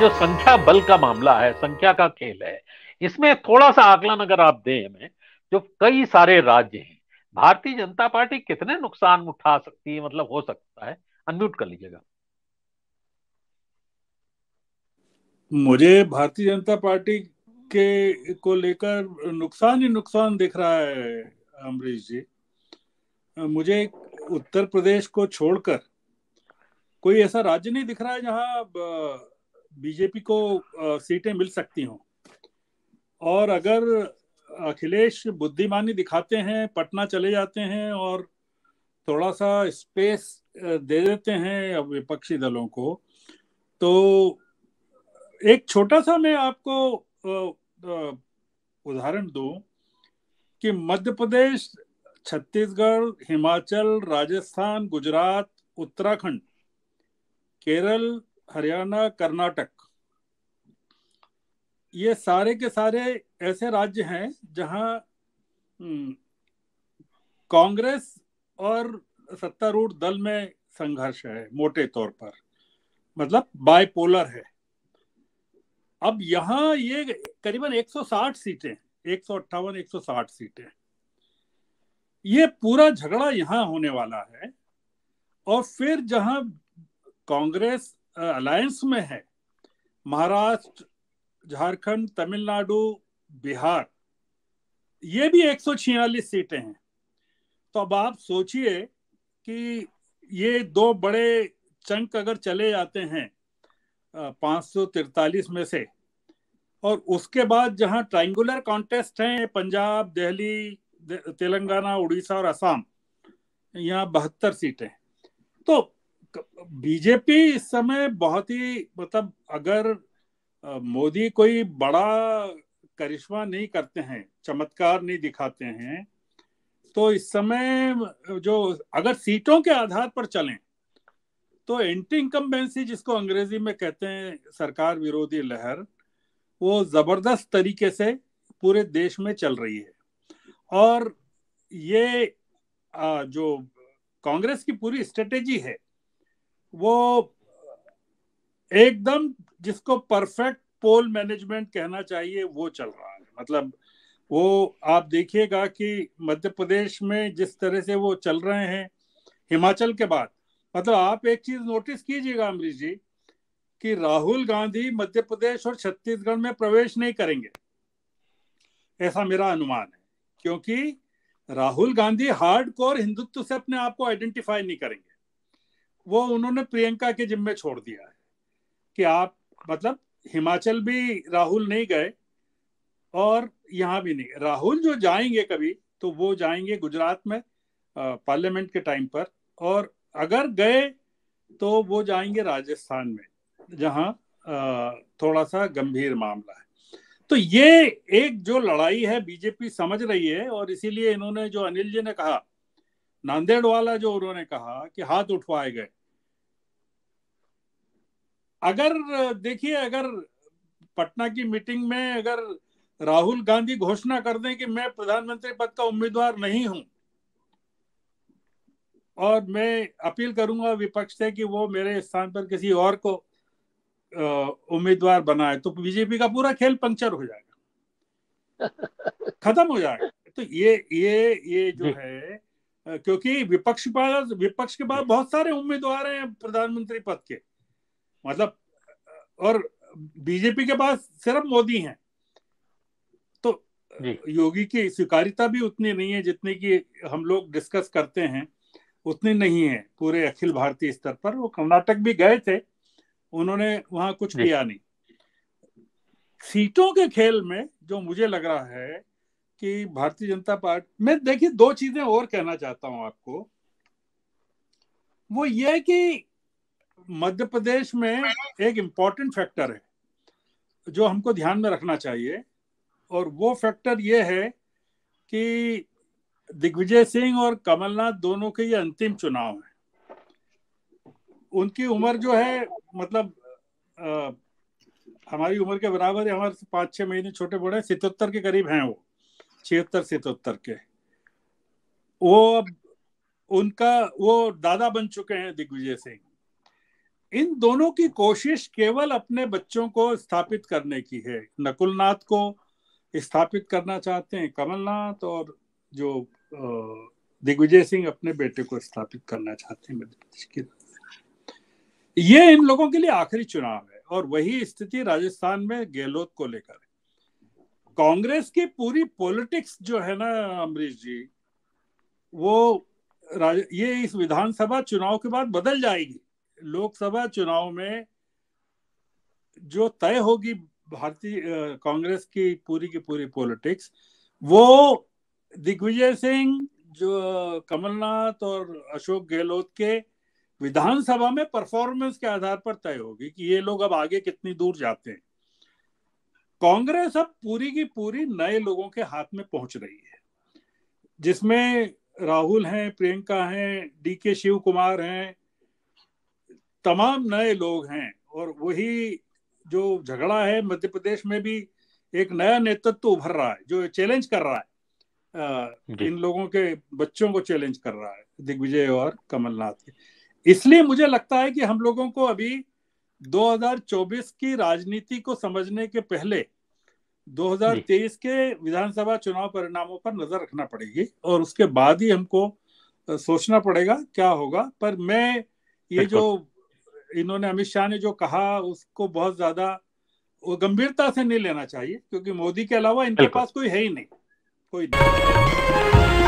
जो संख्या बल का मामला है संख्या का खेल है इसमें थोड़ा सा आकलन अगर आप दें हमें जो कई सारे राज्य हैं भारतीय जनता पार्टी कितने नुकसान उठा सकती है मतलब हो सकता है अनम्यूट कर लीजिएगा मुझे भारतीय जनता पार्टी के को लेकर नुकसान ही नुकसान दिख रहा है अमरीश जी मुझे उत्तर प्रदेश को छोड़कर कोई ऐसा राज्य नहीं दिख रहा है जहां बीजेपी को सीटें मिल सकती हों और अगर अखिलेश बुद्धिमानी दिखाते हैं पटना चले जाते हैं और थोड़ा सा स्पेस दे देते हैं विपक्षी दलों को तो एक छोटा सा मैं आपको उदाहरण दूं कि मध्य प्रदेश छत्तीसगढ़ हिमाचल राजस्थान गुजरात उत्तराखंड केरल हरियाणा कर्नाटक ये सारे के सारे ऐसे राज्य हैं जहां हम्म, कांग्रेस और सत्तारूढ़ दल में संघर्ष है मोटे तौर पर मतलब बायपोलर है अब यहाँ ये करीबन 160 सीटें एक सौ अट्ठावन एक सौ साठ सीटें ये पूरा झगड़ा यहाँ होने वाला है और फिर जहां कांग्रेस अलायंस में है महाराष्ट्र झारखंड तमिलनाडु बिहार ये भी 146 सीटें हैं तो अब आप सोचिए कि ये दो बड़े चंक अगर चले जाते हैं पाँच में से और उसके बाद जहां ट्राइंगुलर कॉन्टेस्ट हैं पंजाब दिल्ली तेलंगाना उड़ीसा और असम यहाँ बहत्तर सीटें तो बीजेपी इस समय बहुत ही मतलब अगर मोदी कोई बड़ा करिश्मा नहीं करते हैं चमत्कार नहीं दिखाते हैं तो इस समय जो अगर सीटों के आधार पर चलें तो एंटी इनकम्बेंसी जिसको अंग्रेजी में कहते हैं सरकार विरोधी लहर वो जबरदस्त तरीके से पूरे देश में चल रही है और ये जो कांग्रेस की पूरी स्ट्रेटेजी है वो एकदम जिसको परफेक्ट पोल मैनेजमेंट कहना चाहिए वो चल रहा है मतलब वो आप देखिएगा कि मध्य प्रदेश में जिस तरह से वो चल रहे हैं हिमाचल के बाद मतलब आप एक चीज नोटिस कीजिएगा अमरीश जी कि राहुल गांधी मध्य प्रदेश और छत्तीसगढ़ में प्रवेश नहीं करेंगे ऐसा मेरा अनुमान है क्योंकि राहुल गांधी हार्ड कोर हिंदुत्व से अपने आप को आइडेंटिफाई नहीं करेंगे वो उन्होंने प्रियंका के जिम्मे छोड़ दिया है कि आप मतलब हिमाचल भी राहुल नहीं गए और यहाँ भी नहीं राहुल जो जाएंगे कभी तो वो जाएंगे गुजरात में पार्लियामेंट के टाइम पर और अगर गए तो वो जाएंगे राजस्थान में जहाँ थोड़ा सा गंभीर मामला है तो ये एक जो लड़ाई है बीजेपी समझ रही है और इसीलिए इन्होंने जो अनिल जी ने कहा नांदेड़ वाला जो उन्होंने कहा कि हाथ उठवाए गए अगर देखिए अगर पटना की मीटिंग में अगर राहुल गांधी घोषणा कर दें कि मैं प्रधानमंत्री पद का उम्मीदवार नहीं हूं और मैं अपील करूंगा विपक्ष से कि वो मेरे स्थान पर किसी और को उम्मीदवार बनाए तो बीजेपी का पूरा खेल पंक्चर हो जाएगा खत्म हो जाएगा तो ये ये ये जो है क्योंकि विपक्ष पास विपक्ष के पास बहुत सारे उम्मीदवार हैं प्रधानमंत्री पद के मतलब और बीजेपी के पास सिर्फ मोदी हैं तो योगी की स्वीकारिता भी उतनी नहीं है जितनी कि हम लोग डिस्कस करते हैं उतनी नहीं है पूरे अखिल भारतीय स्तर पर वो कर्नाटक भी गए थे उन्होंने वहां कुछ किया नहीं सीटों के खेल में जो मुझे लग रहा है कि भारतीय जनता पार्टी मैं देखिए दो चीजें और कहना चाहता हूं आपको वो ये कि मध्य प्रदेश में एक इम्पोर्टेंट फैक्टर है जो हमको ध्यान में रखना चाहिए और वो फैक्टर ये है कि दिग्विजय सिंह और कमलनाथ दोनों के ये अंतिम चुनाव है उनकी उम्र जो है मतलब आ, हमारी उम्र के बराबर है हमारे पांच छह महीने छोटे बड़े सितहत्तर के करीब हैं वो छिहत्तर सितहत्तर के वो अब उनका वो दादा बन चुके हैं दिग्विजय सिंह इन दोनों की कोशिश केवल अपने बच्चों को स्थापित करने की है नकुलनाथ को स्थापित करना चाहते हैं कमलनाथ और जो दिग्विजय सिंह अपने बेटे को स्थापित करना चाहते हैं मध्यप्रदेश के ये इन लोगों के लिए आखिरी चुनाव है और वही स्थिति राजस्थान में गहलोत को लेकर है कांग्रेस की पूरी पॉलिटिक्स जो है ना अमरीश जी वो ये इस विधानसभा चुनाव के बाद बदल जाएगी लोकसभा चुनाव में जो तय होगी भारतीय कांग्रेस की पूरी की पूरी पॉलिटिक्स वो दिग्विजय सिंह जो कमलनाथ और अशोक गहलोत के विधानसभा में परफॉर्मेंस के आधार पर तय होगी कि ये लोग अब आगे कितनी दूर जाते हैं कांग्रेस अब पूरी की पूरी नए लोगों के हाथ में पहुंच रही है जिसमें राहुल हैं प्रियंका हैं डी के शिव कुमार हैं तमाम नए लोग हैं और वही जो झगड़ा है मध्य प्रदेश में भी एक नया नेतृत्व उभर रहा है जो चैलेंज कर रहा है इन लोगों के बच्चों को चैलेंज कर रहा है दिग्विजय और कमलनाथ के इसलिए मुझे लगता है कि हम लोगों को अभी 2024 की राजनीति को समझने के पहले 2023 के विधानसभा चुनाव परिणामों पर नजर रखना पड़ेगी और उसके बाद ही हमको सोचना पड़ेगा क्या होगा पर मैं ये जो इन्होंने अमित शाह ने जो कहा उसको बहुत ज्यादा वो गंभीरता से नहीं लेना चाहिए क्योंकि मोदी के अलावा इनके पास कोई है ही नहीं कोई नहीं